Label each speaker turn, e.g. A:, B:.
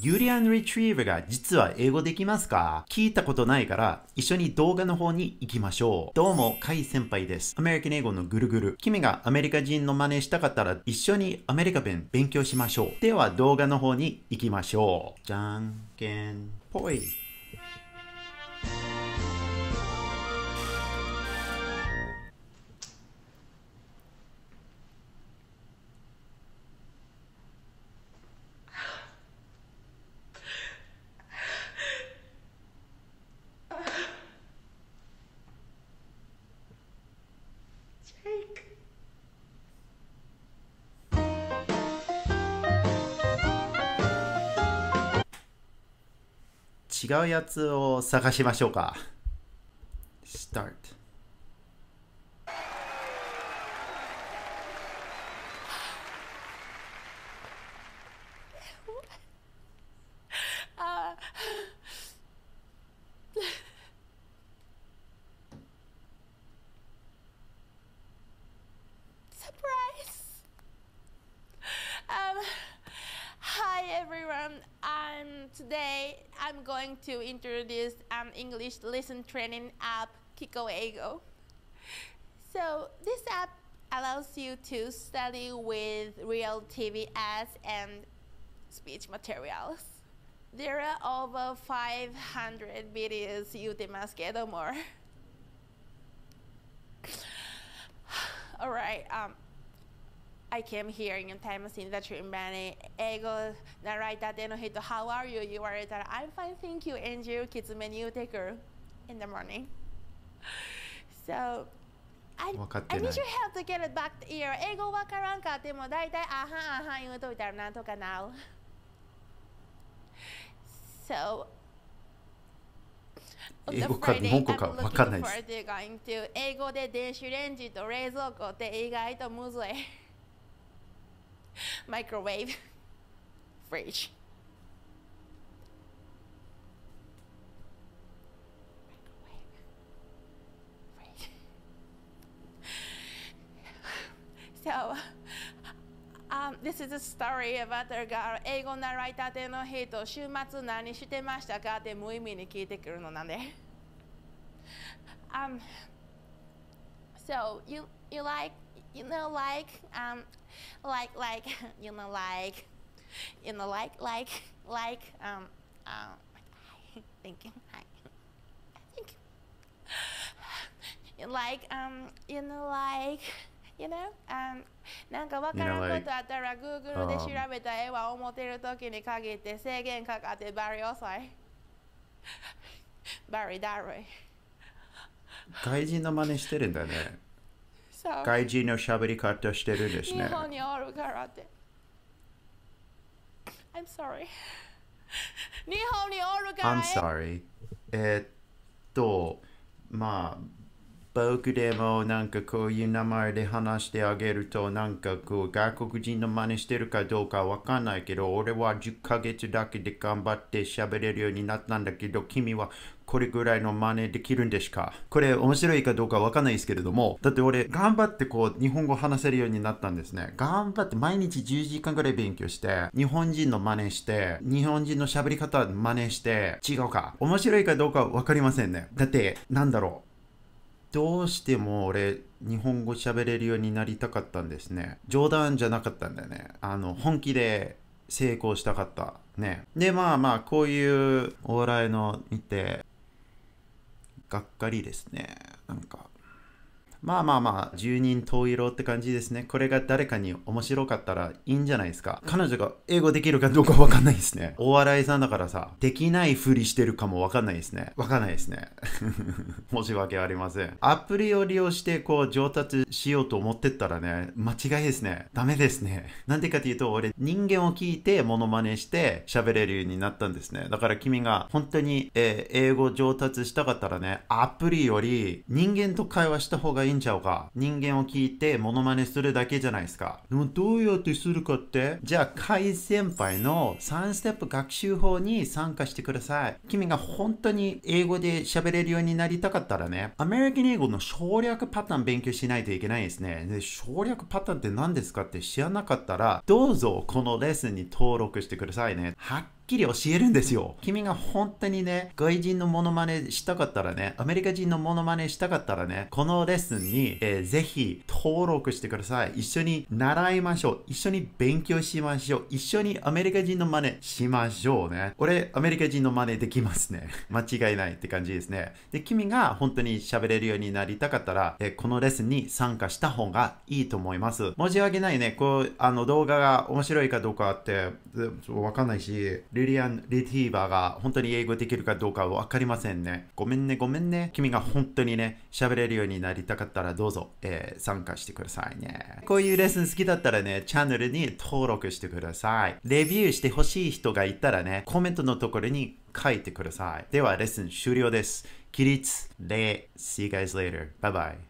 A: ユリアン・リトリーヴが実は英語できますか聞いたことないから一緒に動画の方に行きましょう。どうも、カイ先輩です。アメリカン英語のぐるぐる。君がアメリカ人の真似したかったら一緒にアメリカ弁勉強しましょう。では動画の方に行きましょう。じゃんけんぽい。違うやつを探しましょうか。Start
B: I'm going to introduce an um, English listen training app, Kiko Ego. So this app allows you to study with real TV ads and speech materials. There are over 500 videos you must get or more. All right. Um, I came here in time signature in Bani. Ego, narrator, denohito, how are you? You are that I'm fine, thank you. And you, kids menu taker in the morning. So, I, I need your help to get it back here. Ego, わからんかっても大体、あはんあはん言うといたらなんとかなう。So, 英語か日本語か分かんないです。英語で電子レンジと冷蔵庫って意外とむずい。microwave, fridge. So, um, this is a story about a girl 英語習いたての人週末何してましたかって無意味に聞いてくるのなんで um, So you you like you know like um, like like you know like you know like like like um um I think I, I think like um you know like you know um um なんかわからんことあったら Google で調べた絵は思ってる時に限って制限かかってバリ遅いバリだるい
A: 外人の真似してるんだね外人の喋り方してるんですね。日
B: 本にるからって。I'm sorry. 日本におるから。I'm
A: sorry. えっと、まあ、僕でもなんかこういう名前で話してあげるとなんかこう外国人の真似してるかどうかわかんないけど俺は10ヶ月だけで頑張って喋れるようになったんだけど君はこれぐらいの真似できるんですかこれ面白いかどうかわかんないですけれどもだって俺頑張ってこう日本語話せるようになったんですね頑張って毎日10時間ぐらい勉強して日本人の真似して日本人の喋り方真似して違うか面白いかどうかわかりませんねだってなんだろうどうしても俺日本語喋れるようになりたかったんですね冗談じゃなかったんだよねあの本気で成功したかったねでまあまあこういうお笑いの見てがっかりですねなんかまあまあまあ、十人十色って感じですね。これが誰かに面白かったらいいんじゃないですか。彼女が英語できるかどうかわかんないですね。お笑いさんだからさ、できないふりしてるかもわかんないですね。わかんないですね。申し訳ありません。アプリを利用してこう上達しようと思ってったらね、間違いですね。ダメですね。なんでかっていうと、俺人間を聞いてモノマネして喋れるようになったんですね。だから君が本当に、えー、英語上達したかったらね、アプリより人間と会話した方がいいいいんちゃうか人間を聞いてモノマネするだけじゃないですか。でもどうやってするかってじゃあ、カ先輩の3ステップ学習法に参加してください。君が本当に英語で喋れるようになりたかったらね、アメリカン英語の省略パターン勉強しないといけないですね。で、省略パターンって何ですかって知らなかったら、どうぞこのレッスンに登録してくださいね。はっきり教えるんですよ。君が本当にね、外人のモノマネしたかったらね、アメリカ人のモノマネしたかったらね、このレッスンに、えー、ぜひ登録してください。一緒に習いましょう。一緒に勉強しましょう。一緒にアメリカ人の真似しましょうね。俺、アメリカ人の真似できますね。間違いないって感じですね。で、君が本当に喋れるようになりたかったら、えー、このレッスンに参加した方がいいと思います。申し訳ないね。こう、あの動画が面白いかどうかって、ちょっとわかんないし、リリアン・レティーバーが本当に英語できるかどうかわかりませんね。ごめんね、ごめんね。君が本当にね、喋れるようになりたかったらどうぞ、えー、参加してくださいね。こういうレッスン好きだったらね、チャンネルに登録してください。レビューしてほしい人がいたらね、コメントのところに書いてください。では、レッスン終了です。起立、礼、see you guys later. Bye bye.